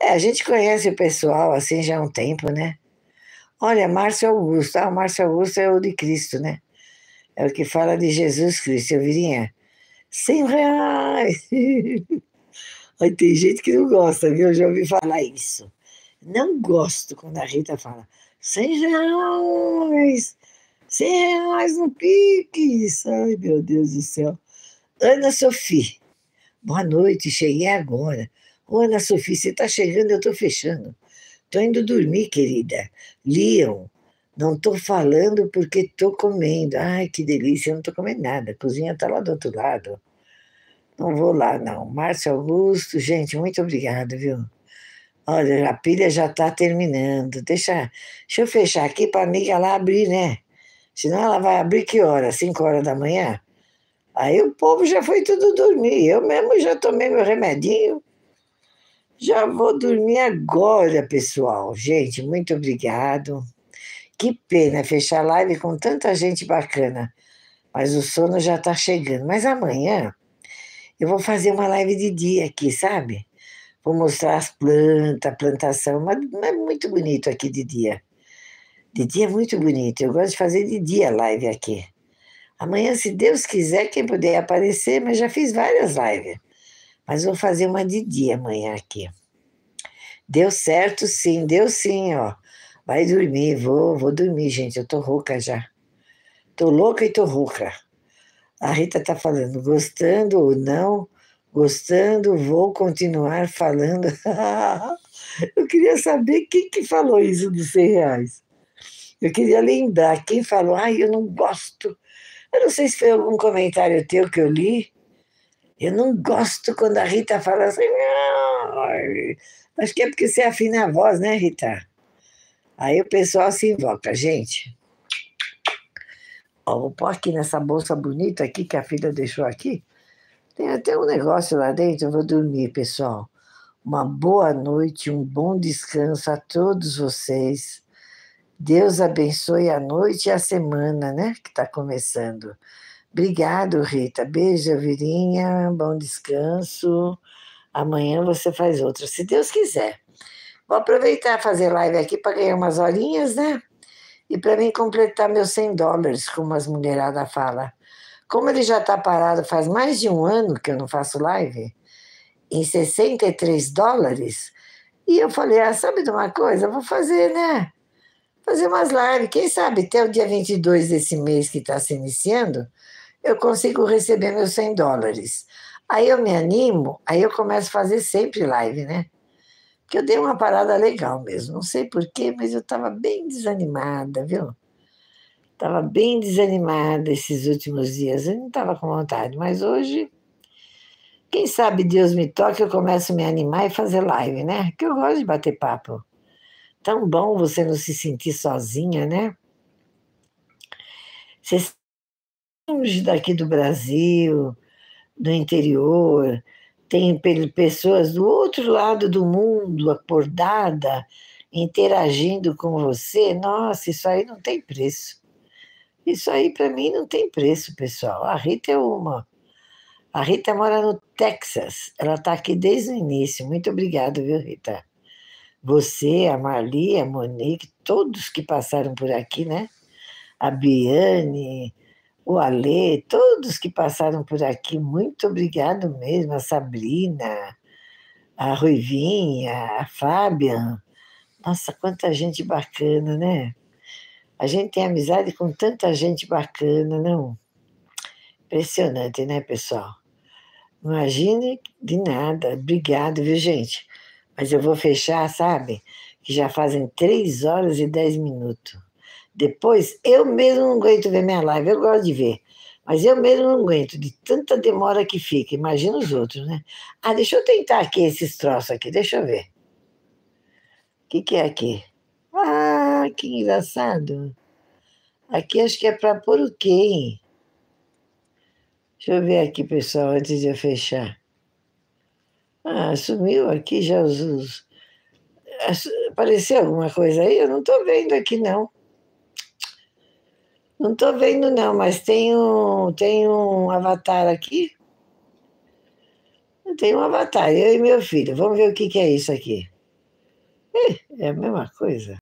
É, a gente conhece o pessoal assim já há um tempo, né? Olha, Márcio Augusto. Ah, o Márcio Augusto é o de Cristo, né? É o que fala de Jesus Cristo. Eu viria 100 é, reais. Aí tem gente que não gosta, viu? Eu já ouvi falar isso. Não gosto quando a Rita fala 100 reais, 100 reais no Pix. Ai, meu Deus do céu. Ana Sofia, boa noite, cheguei agora. Ô, Ana Sofia, você está chegando, eu estou fechando. Estou indo dormir, querida. Liam, não estou falando porque estou comendo. Ai, que delícia, eu não estou comendo nada. A cozinha está lá do outro lado. Não vou lá, não. Márcio Augusto, gente, muito obrigado, viu? Olha, a pilha já está terminando. Deixa, deixa eu fechar aqui para a amiga lá abrir, né? Senão ela vai abrir que hora? Cinco horas da manhã? Aí o povo já foi tudo dormir. Eu mesmo já tomei meu remedinho já vou dormir agora, pessoal. Gente, muito obrigado. Que pena fechar a live com tanta gente bacana. Mas o sono já está chegando. Mas amanhã eu vou fazer uma live de dia aqui, sabe? Vou mostrar as plantas, a plantação. Mas é muito bonito aqui de dia. De dia é muito bonito. Eu gosto de fazer de dia live aqui. Amanhã, se Deus quiser, quem puder aparecer, mas já fiz várias lives. Mas vou fazer uma de dia amanhã aqui. Deu certo, sim, deu sim, ó. Vai dormir, vou, vou dormir, gente. Eu tô rouca já. Tô louca e tô rouca. A Rita tá falando, gostando ou não, gostando, vou continuar falando. Eu queria saber quem que falou isso dos 100 reais. Eu queria lembrar quem falou, ai, eu não gosto. Eu não sei se foi algum comentário teu que eu li, eu não gosto quando a Rita fala assim. Acho que é porque você afina a voz, né, Rita? Aí o pessoal se invoca. Gente, ó, vou pôr aqui nessa bolsa bonita aqui que a filha deixou aqui. Tem até um negócio lá dentro, eu vou dormir, pessoal. Uma boa noite, um bom descanso a todos vocês. Deus abençoe a noite e a semana, né, que está começando. Obrigado, Rita. Beijo, Virinha. Bom descanso. Amanhã você faz outra, se Deus quiser. Vou aproveitar fazer live aqui para ganhar umas horinhas, né? E para mim completar meus 100 dólares, como as mulheradas fala. Como ele já está parado faz mais de um ano que eu não faço live, em 63 dólares, e eu falei, ah, sabe de uma coisa? Eu vou fazer, né? Fazer umas lives, quem sabe até o dia 22 desse mês que está se iniciando, eu consigo receber meus 100 dólares. Aí eu me animo, aí eu começo a fazer sempre live, né? Que eu dei uma parada legal mesmo, não sei porquê, mas eu estava bem desanimada, viu? Estava bem desanimada esses últimos dias, eu não estava com vontade, mas hoje, quem sabe Deus me toca, eu começo a me animar e fazer live, né? Que eu gosto de bater papo. Tão bom você não se sentir sozinha, né? Você longe daqui do Brasil, do interior, tem pessoas do outro lado do mundo acordada, interagindo com você. Nossa, isso aí não tem preço. Isso aí para mim não tem preço, pessoal. A Rita é uma. A Rita mora no Texas. Ela está aqui desde o início. Muito obrigada, viu, Rita? Você, a Marli, a Monique, todos que passaram por aqui, né? A Biane, o Alê, todos que passaram por aqui, muito obrigado mesmo, a Sabrina, a Ruivinha, a Fábia. Nossa, quanta gente bacana, né? A gente tem amizade com tanta gente bacana, não? Impressionante, né, pessoal? Imagine de nada. Obrigado, viu, gente? Mas eu vou fechar, sabe? Que já fazem três horas e dez minutos. Depois, eu mesmo não aguento ver minha live, eu gosto de ver. Mas eu mesmo não aguento, de tanta demora que fica. Imagina os outros, né? Ah, deixa eu tentar aqui esses troços aqui, deixa eu ver. O que, que é aqui? Ah, que engraçado. Aqui acho que é para pôr o quê, hein? Deixa eu ver aqui, pessoal, antes de eu fechar. Ah, sumiu aqui Jesus. Ah, apareceu alguma coisa aí? Eu não estou vendo aqui, não. Não estou vendo, não, mas tem um, tem um avatar aqui. Tem um avatar, eu e meu filho. Vamos ver o que, que é isso aqui. É a mesma coisa.